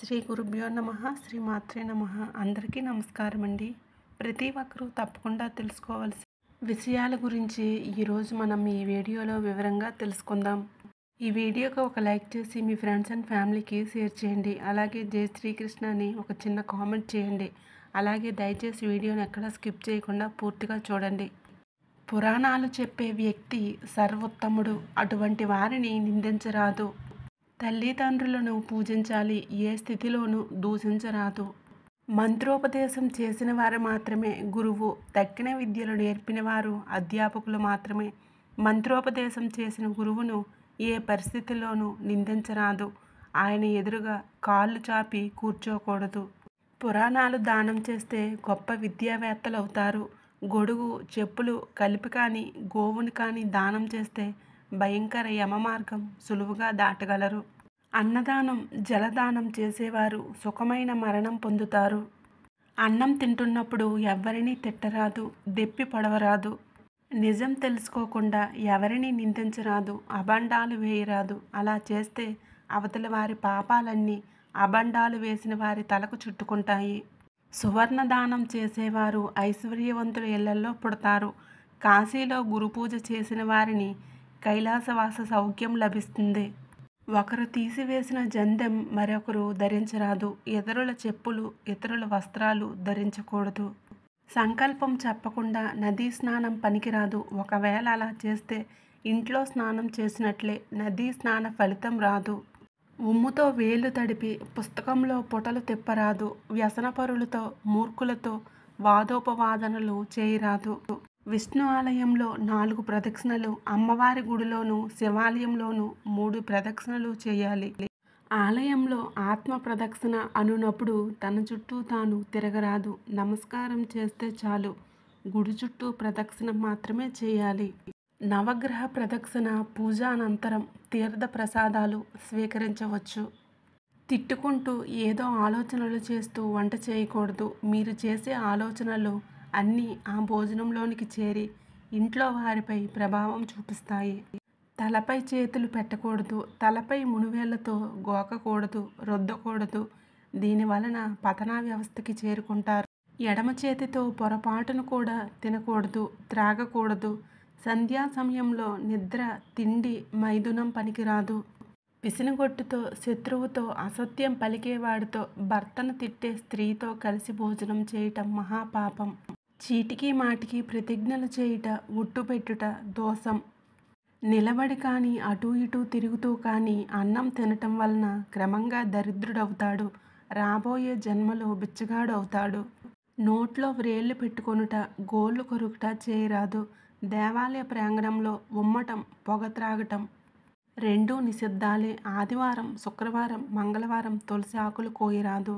శ్రీ గురుభ్యో నమ శ్రీ మాత్రే నమ అందరికీ నమస్కారం అండి ప్రతి ఒక్కరూ తప్పకుండా తెలుసుకోవాల్సిన విషయాల గురించి ఈరోజు మనం ఈ వీడియోలో వివరంగా తెలుసుకుందాం ఈ వీడియోకి ఒక లైక్ చేసి మీ ఫ్రెండ్స్ అండ్ ఫ్యామిలీకి షేర్ చేయండి అలాగే జయ శ్రీకృష్ణ అని ఒక చిన్న కామెంట్ చేయండి అలాగే దయచేసి వీడియోని ఎక్కడా స్కిప్ చేయకుండా పూర్తిగా చూడండి పురాణాలు చెప్పే వ్యక్తి సర్వోత్తముడు అటువంటి వారిని నిందించరాదు తల్లిదండ్రులను పూజించాలి ఏ స్థితిలోనూ దూషించరాదు మంత్రోపదేశం చేసిన వారు మాత్రమే గురువు తక్కిన విద్యలు నేర్పిన వారు అధ్యాపకులు మాత్రమే మంత్రోపదేశం చేసిన గురువును ఏ పరిస్థితిలోనూ నిందించరాదు ఆయన ఎదురుగా కాళ్ళు చాపి కూర్చోకూడదు పురాణాలు దానం చేస్తే గొప్ప విద్యావేత్తలు అవుతారు గొడుగు చెప్పులు కలిపి కానీ గోవుని కానీ దానం చేస్తే భయంకర యమమార్గం సులువుగా దాటగలరు అన్నదానం జలదానం చేసేవారు సుఖమైన మరణం పొందుతారు అన్నం తింటున్నప్పుడు ఎవరినీ తిట్టరాదు దెప్పి పడవరాదు నిజం తెలుసుకోకుండా ఎవరిని నిందించరాదు అబండాలు వేయరాదు అలా చేస్తే అవతల వారి పాపాలన్నీ అబండాలు వేసిన వారి తలకు చుట్టుకుంటాయి సువర్ణ దానం చేసేవారు ఐశ్వర్యవంతుల ఇళ్లలో పుడతారు కాశీలో గురుపూజ చేసిన వారిని కైలాసవాస సౌఖ్యం లభిస్తుంది ఒకరు తీసివేసిన జందెం మరొకరు ధరించరాదు ఇతరుల చెప్పులు ఇతరుల వస్త్రాలు ధరించకూడదు సంకల్పం చెప్పకుండా నదీ స్నానం పనికిరాదు ఒకవేళ అలా చేస్తే ఇంట్లో స్నానం చేసినట్లే నదీ స్నాన ఫలితం రాదు ఉమ్ముతో వేలు తడిపి పుస్తకంలో పొటలు తిప్పరాదు వ్యసనపరులతో మూర్ఖులతో వాదోపవాదనలు చేయరాదు విష్ణు ఆలయంలో నాలుగు ప్రదక్షిణలు అమ్మవారి గుడిలోను శివాలయంలోను మూడు ప్రదక్షిణలు చేయాలి ఆలయంలో ఆత్మ ప్రదక్షిణ అనునప్పుడు తన చుట్టూ తాను తిరగరాదు నమస్కారం చేస్తే చాలు గుడి చుట్టూ ప్రదక్షిణ మాత్రమే చేయాలి నవగ్రహ ప్రదక్షిణ పూజ అనంతరం తీర్థ ప్రసాదాలు స్వీకరించవచ్చు తిట్టుకుంటూ ఏదో ఆలోచనలు చేస్తూ వంట చేయకూడదు మీరు చేసే ఆలోచనలు అన్నీ ఆ భోజనంలోనికి చేరి ఇంట్లో వారిపై ప్రభావం చూపిస్తాయి తలపై చేతులు పెట్టకూడదు తలపై మునివేళ్లతో గోకకూడదు రుద్దకూడదు దీని వలన పతనా వ్యవస్థకి చేరుకుంటారు ఎడమ చేతితో పొరపాటును కూడా తినకూడదు త్రాగకూడదు సంధ్యా సమయంలో నిద్ర తిండి మైదునం పనికిరాదు పిసినగొట్టుతో శత్రువుతో అసత్యం పలికేవాడితో భర్తను తిట్టే స్త్రీతో కలిసి భోజనం చేయటం మహాపాపం చీటికి మాటికి ప్రతిజ్ఞలు చేయుట ఒట్టు పెట్టుట దోషం నిలబడి కానీ అటూ ఇటూ తిరుగుతూ కానీ అన్నం తినటం వలన క్రమంగా దరిద్రుడవుతాడు రాబోయే జన్మలో బిచ్చగాడు అవుతాడు నోట్లో వ్రేళ్లు పెట్టుకొనుట గోళ్ళు కొరుకుట చేయరాదు దేవాలయ ప్రాంగణంలో ఉమ్మటం పొగ త్రాగటం రెండూ నిషిద్ధాలే ఆదివారం శుక్రవారం మంగళవారం తులసి ఆకులు కోయరాదు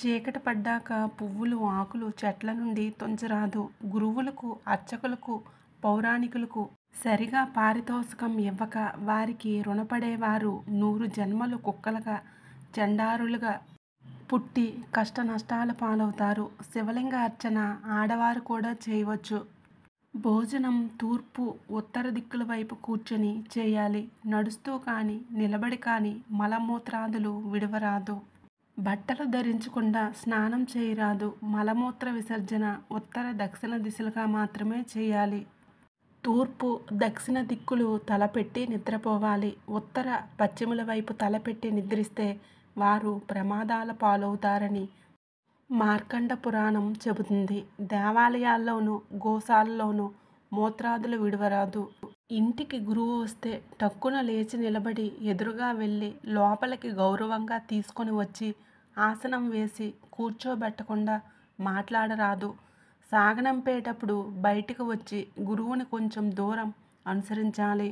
చీకటి పడ్డాక పువ్వులు ఆకులు చెట్ల నుండి తుంచరాదు గురువులకు అర్చకులకు పౌరాణికులకు సరిగా పారితోషికం ఇవ్వక వారికి రుణపడేవారు నూరు జన్మలు కుక్కలుగా చండారులుగా పుట్టి కష్ట నష్టాల పాలవుతారు శివలింగ అర్చన ఆడవారు కూడా చేయవచ్చు భోజనం తూర్పు ఉత్తర దిక్కుల వైపు కూర్చొని చేయాలి నడుస్తూ కానీ నిలబడి కానీ మలమూత్రాదులు విడవరాదు బట్టలు ధరించకుండా స్నానం చేయరాదు మలమూత్ర విసర్జన ఉత్తర దక్షిణ దిశలుగా మాత్రమే చేయాలి తూర్పు దక్షిణ దిక్కులు తలపెట్టి నిద్రపోవాలి ఉత్తర పశ్చిమల వైపు తలపెట్టి నిద్రిస్తే వారు ప్రమాదాల పాలవుతారని మార్కండ పురాణం చెబుతుంది దేవాలయాల్లోనూ గోశాలలోనూ మోత్రాదులు విడవరాదు ఇంటికి గురువు వస్తే టక్కున లేచి నిలబడి ఎదురుగా వెళ్ళి లోపలికి గౌరవంగా తీసుకొని వచ్చి ఆసనం వేసి కూర్చోబెట్టకుండా మాట్లాడరాదు సాగనంపేటప్పుడు బయటకు వచ్చి గురువుని కొంచెం దూరం అనుసరించాలి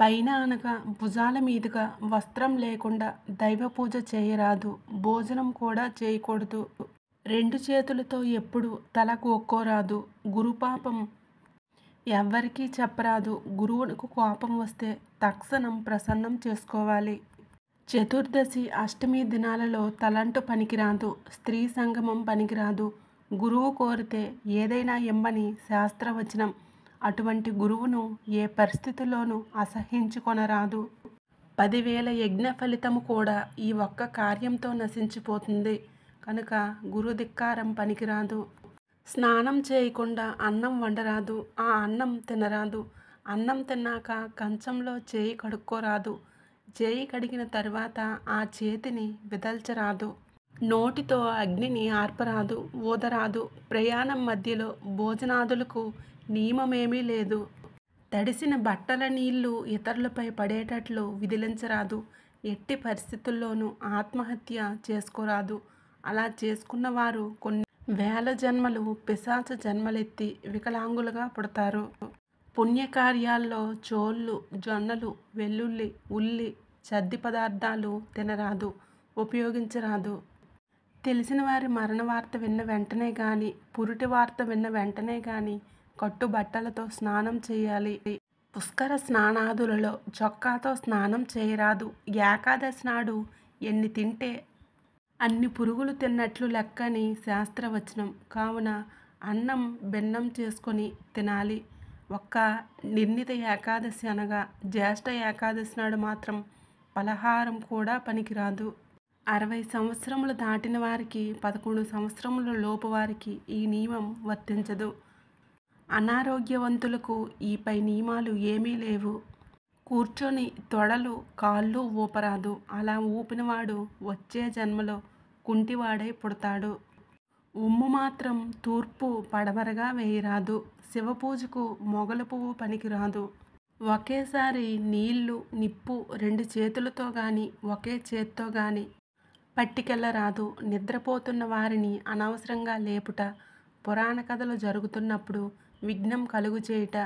పైన అనగా భుజాల మీదుగా వస్త్రం లేకుండా దైవ పూజ చేయరాదు భోజనం కూడా చేయకూడదు రెండు చేతులతో ఎప్పుడు తలకు ఒక్కోరాదు గురుపాపం ఎవ్వరికీ చెప్పరాదు గురువునకు కోపం వస్తే తక్షణం ప్రసన్నం చేసుకోవాలి చతుర్దశి అష్టమి దినాలలో తలంటు పనికిరాదు స్త్రీ సంగమం పనికిరాదు గురువు కోరితే ఏదైనా ఇమ్మని శాస్త్రవచనం అటువంటి గురువును ఏ పరిస్థితిలోనూ అసహించుకొనరాదు పదివేల యజ్ఞ ఫలితము కూడా ఈ ఒక్క కార్యంతో నశించిపోతుంది కనుక గురుధిక్కారం పనికిరాదు స్నానం చేయకుండా అన్నం వండరాదు ఆ అన్నం తినరాదు అన్నం తిన్నాక కంచంలో చేయి కడుక్కోరాదు చేయి కడిగిన తర్వాత ఆ చేతిని విదల్చరాదు నోటితో అగ్నిని ఆర్పరాదు ఊదరాదు ప్రయాణం మధ్యలో భోజనాదులకు నియమమేమీ లేదు తడిసిన బట్టల నీళ్లు ఇతరులపై పడేటట్లు విదిలించరాదు ఎట్టి పరిస్థితుల్లోనూ ఆత్మహత్య చేసుకోరాదు అలా చేసుకున్నవారు కొన్ని వేల జన్మలు పిశాచ జన్మలెత్తి వికలాంగులుగా పుడతారు పుణ్యకార్యాల్లో చోళ్ళు జొన్నలు వెల్లుల్లి ఉల్లి చద్ది పదార్థాలు తినరాదు ఉపయోగించరాదు తెలిసిన వారి మరణ వార్త విన్న వెంటనే కానీ పురిటి వార్త విన్న వెంటనే కానీ కట్టు బట్టలతో స్నానం చేయాలి పుష్కర స్నానాదులలో చొక్కాతో స్నానం చేయరాదు ఏకాదశి నాడు ఎన్ని తింటే అన్ని పురుగులు తిన్నట్లు లెక్కని శాస్త్రవచనం కావున అన్నం భిన్నం చేసుకొని తినాలి ఒక్క నిర్ణీత ఏకాదశి అనగా జ్యేష్ఠ ఏకాదశి నాడు మాత్రం పలహారం కూడా పనికిరాదు అరవై సంవత్సరములు దాటిన వారికి పదకొండు సంవత్సరముల లోపు వారికి ఈ నియమం వర్తించదు అనారోగ్యవంతులకు ఈపై నియమాలు ఏమీ లేవు కూర్చొని తొడలు కాళ్ళు ఊపరాదు అలా ఊపినవాడు వచ్చే జన్మలో కుంటివాడై పుడతాడు ఉమ్ము మాత్రం తూర్పు పడమరగా వేయరాదు శివపూజకు మొగలు పువ్వు పనికిరాదు ఒకేసారి నీళ్లు నిప్పు రెండు చేతులతో గాని ఒకే చేత్తో గాని పట్టికెళ్ళరాదు నిద్రపోతున్న వారిని అనవసరంగా లేపుట పురాణ కథలు జరుగుతున్నప్పుడు విఘ్నం కలుగు చేయుట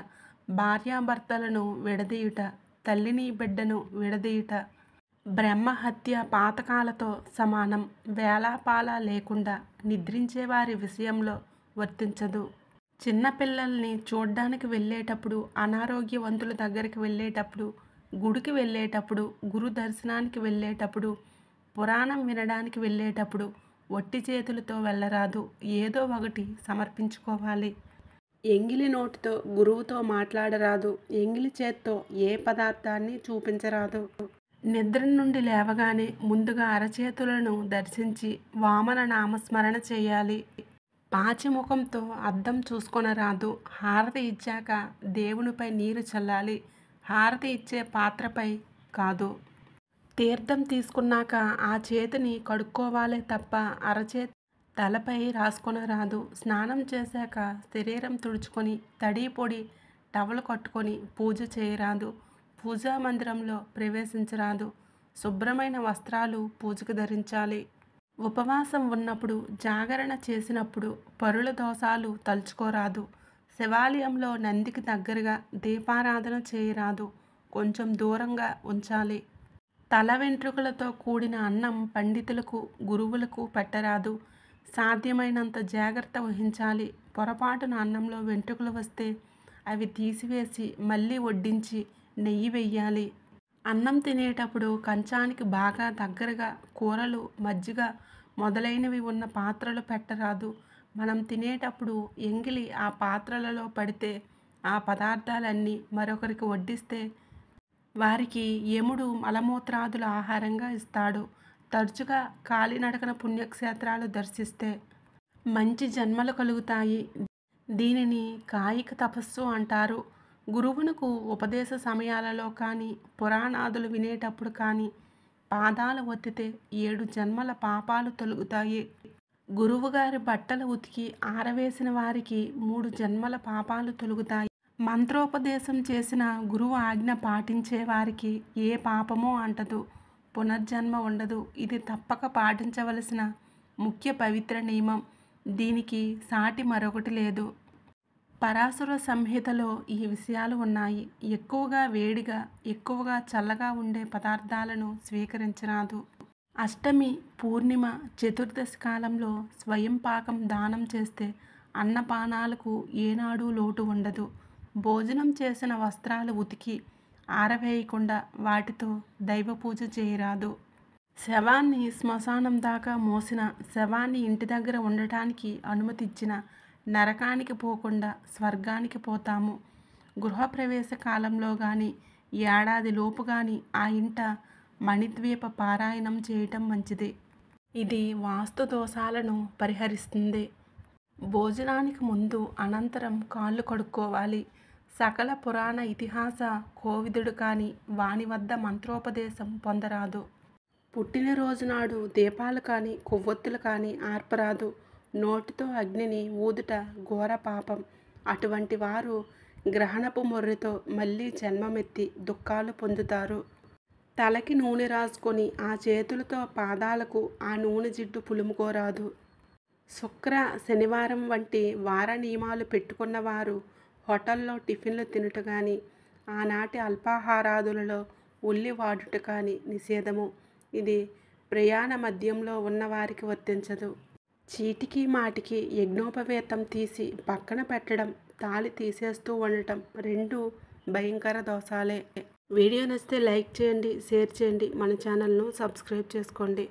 భార్యాభర్తలను విడదీయుట తల్లిని బిడ్డను విడదీయట బ్రహ్మహత్య పాతకాలతో సమానం వేలాపాల లేకుండా నిద్రించేవారి విషయంలో వర్తించదు చిన్నపిల్లల్ని చూడ్డానికి వెళ్ళేటప్పుడు అనారోగ్యవంతుల దగ్గరికి వెళ్ళేటప్పుడు గుడికి వెళ్ళేటప్పుడు గురు దర్శనానికి వెళ్ళేటప్పుడు పురాణం వినడానికి వెళ్ళేటప్పుడు ఒట్టి చేతులతో వెళ్ళరాదు ఏదో ఒకటి సమర్పించుకోవాలి ఎంగిలి నోటితో గురువుతో మాట్లాడరాదు ఎంగిలి చేత్తో ఏ పదార్థాన్ని చూపించరాదు నిద్ర నుండి లేవగానే ముందుగా అరచేతులను దర్శించి వామన నామస్మరణ చేయాలి పాచిముఖంతో అద్దం చూసుకొనరాదు హారతి ఇచ్చాక దేవునిపై నీరు చల్లాలి హారతి ఇచ్చే పాత్రపై కాదు తీర్థం తీసుకున్నాక ఆ చేతిని కడుక్కోవాలే తప్ప అరచేతి తలపై రాసుకొన రాదు స్నానం చేశాక శరీరం తుడుచుకొని తడి పొడి టవలు కట్టుకొని పూజ చేయరాదు పూజా మందిరంలో ప్రవేశించరాదు శుభ్రమైన వస్త్రాలు పూజకు ధరించాలి ఉపవాసం ఉన్నప్పుడు జాగరణ చేసినప్పుడు పరుల దోషాలు తలుచుకోరాదు శివాలయంలో నందికి దగ్గరగా దీపారాధన చేయరాదు కొంచెం దూరంగా ఉంచాలి తల వెంట్రుకలతో కూడిన అన్నం పండితులకు గురువులకు పెట్టరాదు సాధ్యమైనంత జాగ్రత్త వహించాలి పొరపాటున అన్నంలో వెంట్రుకలు వస్తే అవి తీసివేసి మళ్ళీ వడ్డించి నెయ్యి వెయ్యాలి అన్నం తినేటప్పుడు కంచానికి బాగా దగ్గరగా కూరలు మజ్జిగ మొదలైనవి ఉన్న పాత్రలు పెట్టరాదు మనం తినేటప్పుడు ఎంగిలి ఆ పాత్రలలో పడితే ఆ పదార్థాలన్నీ మరొకరికి వడ్డిస్తే వారికి యముడు మలమూత్రాదుల ఆహారంగా ఇస్తాడు తరచుగా కాలినడకన పుణ్యక్షేత్రాలు దర్శిస్తే మంచి జన్మలు కలుగుతాయి దీనిని కాయిక తపస్సు అంటారు గురువునకు ఉపదేశ సమయాలలో కానీ పురాణాదులు వినేటప్పుడు కానీ పాదాలు ఒత్తితే ఏడు జన్మల పాపాలు తొలుగుతాయి గురువుగారి బట్టలు ఉతికి ఆరవేసిన వారికి మూడు జన్మల పాపాలు తొలుగుతాయి మంత్రోపదేశం చేసిన గురువు ఆజ్ఞ పాటించే వారికి ఏ పాపమో అంటదు పునర్జన్మ ఉండదు ఇది తప్పక పాటించవలసిన ముఖ్య పవిత్ర నియమం దీనికి సాటి మరొకటి లేదు పరాసుర సంహితలో ఈ విషయాలు ఉన్నాయి ఎక్కువగా వేడిగా ఎక్కువగా చల్లగా ఉండే పదార్థాలను స్వీకరించరాదు అష్టమి పూర్ణిమ చతుర్దశి కాలంలో స్వయం పాకం దానం చేస్తే అన్నపానాలకు ఏనాడు లోటు ఉండదు భోజనం చేసిన వస్త్రాలు ఉతికి ఆరవేయకుండా వాటితో దైవ పూజ చేయరాదు శవాన్ని శ్మశానం దాకా మోసిన శవాన్ని ఇంటి దగ్గర ఉండటానికి అనుమతిచ్చిన నరకానికి పోకుండా స్వర్గానికి పోతాము గృహప్రవేశ కాలంలో కానీ ఏడాది లోపు కానీ ఆ ఇంట మణిద్వీప పారాయణం చేయటం మంచిది ఇది వాస్తు దోషాలను పరిహరిస్తుంది భోజనానికి ముందు అనంతరం కాళ్ళు కడుక్కోవాలి సకల పురాణ ఇతిహాస కోవిదుడు కాని వాని వద్ద మంత్రోపదేశం పొందరాదు పుట్టినరోజునాడు దీపాలు కానీ కొవ్వొత్తులు కానీ ఆర్పరాదు నోటితో అగ్నిని ఊదుట ఘోర పాపం అటువంటి వారు గ్రహణపు మొర్రితో మళ్ళీ జన్మమెత్తి దుఃఖాలు పొందుతారు తలకి నూనె రాసుకొని ఆ చేతులతో పాదాలకు ఆ నూనె జిడ్డు పులుముకోరాదు శుక్ర శనివారం వంటి వార నియమాలు పెట్టుకున్నవారు హోటల్లో టిఫిన్లు తినుట కానీ ఆనాటి అల్పాహారాదులలో ఉల్లి వాడుట కానీ నిషేధము ఇది ప్రయాణ మధ్యంలో ఉన్నవారికి వర్తించదు చీటికి మాటికి యజ్ఞోపవేతం తీసి పక్కన పెట్టడం తాళి తీసేస్తూ ఉండటం రెండు భయంకర దోషాలే వీడియో నచ్చితే లైక్ చేయండి షేర్ చేయండి మన ఛానల్ను సబ్స్క్రైబ్ చేసుకోండి